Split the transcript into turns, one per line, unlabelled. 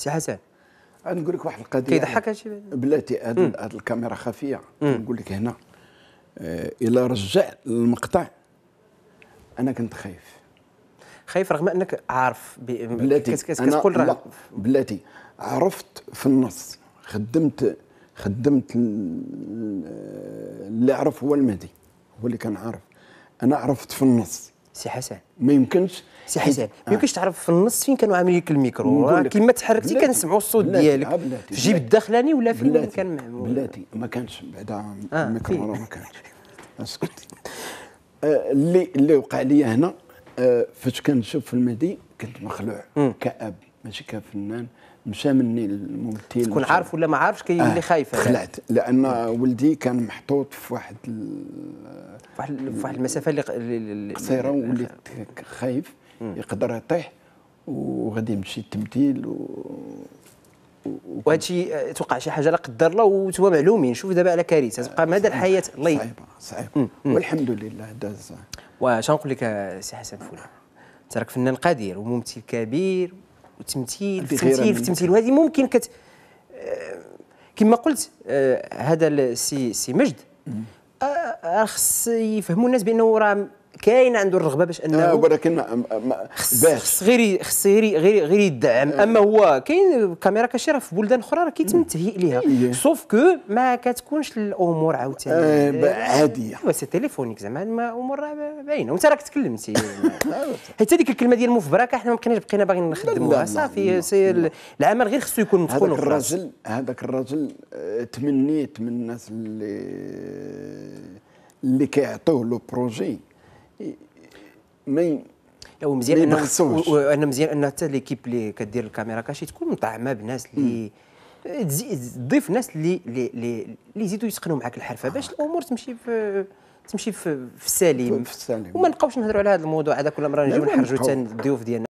سي حسن نقول لك واحد القضيه كيضحك هادشي بلاتي هاد الكاميرا خفيه نقول لك هنا آه، الى رجع المقطع انا كنت خايف خايف رغم انك عارف
بلاتي كتقول راه
بلاتي عرفت في النص خدمت خدمت آه، اللي عرف هو المهدي هو اللي كان عارف انا عرفت في النص سي حسن ما يمكنش سي حسن إيه. ما يمكنش تعرف في النص فين كانوا عاملين لك الميكرو كيما تحركتي كنسمعوا الصوت ديالك في الجيب الداخلاني ولا فين كان معمول بلاتي ما كانش بعدا آه الميكرو ما كانش اسكت آه، اللي اللي وقع لي هنا آه، فاش كنشوف في المهدي كنت مخلوع كاب ماشي كفنان مشى مني الممثل تكون عارف
ولا ما عارفش كي اللي آه خايفه خلعت
لان ولدي كان محطوط في واحد في واحد المسافه اللي قصيره وليت خايف يقدر يطيح وغادي يمشي التمثيل و
وهذا الشيء آه، توقع شي حاجه لا قدر الله وتوا معلومين شوف دابا على كارثه تبقى مدى الحياه الله صعيبه
صعيبه والحمد لله داز واش نقول لك
سي حسن فلان تراك فنان قدير وممثل كبير والتمثيل في التمثيل في التمثيل وهذه ممكن كت آه، كما قلت آه، هذا السي سي مجد آه، خص يفهموا الناس بانه راه كاين عنده الرغبه
باش انه آه ولكن خص
غير خص غير غير غير يدعم آه. اما هو كاين كاميرا كاشيره في بلدان اخرى راه كيتم التهيئ ليها إيه. سوف كو ما كتكونش الامور عاوتاني آه عاديه ايوا سي تيليفونيك زعما الامور باينه وانت راك تكلمتي حيت هذيك الكلمه ديال المفبركه حنا ما بقيناش بقينا باغيين نخدموها صافي
العمل غير خصو يكون مدخول هذاك الراجل هذاك الراجل آه، تمنيت من الناس اللي اللي كيعطيوه لو بروجي مي او مزيان انا
انا مزيان ان حتى ليكيب اللي كدير الكاميرا كاشي تكون مطعمه بناس اللي تضيف ناس اللي اللي اللي يزيدوا يتقنوا معك الحرفه باش آه. الامور تمشي في تمشي في في السليم وما نبقاوش نهضروا على هذا الموضوع هذا كل مره نجيو نحرجوا حتى الضيوف ديالنا